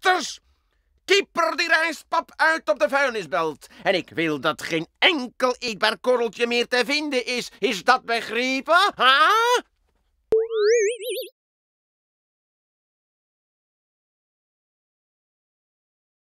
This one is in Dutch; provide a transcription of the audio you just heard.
rechters! Keeper die pap uit op de vuilnisbelt. En ik wil dat geen enkel eetbaar korreltje meer te vinden is. Is dat begrepen, ha? Huh?